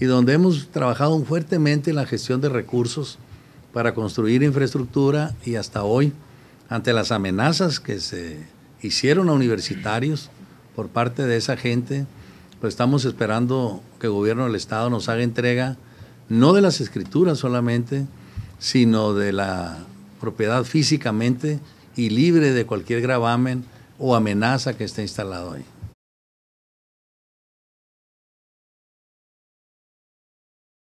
y donde hemos trabajado fuertemente en la gestión de recursos para construir infraestructura y hasta hoy, ante las amenazas que se hicieron a universitarios por parte de esa gente, pues estamos esperando que el gobierno del Estado nos haga entrega no de las escrituras solamente, sino de la propiedad físicamente y libre de cualquier gravamen o amenaza que esté instalado ahí.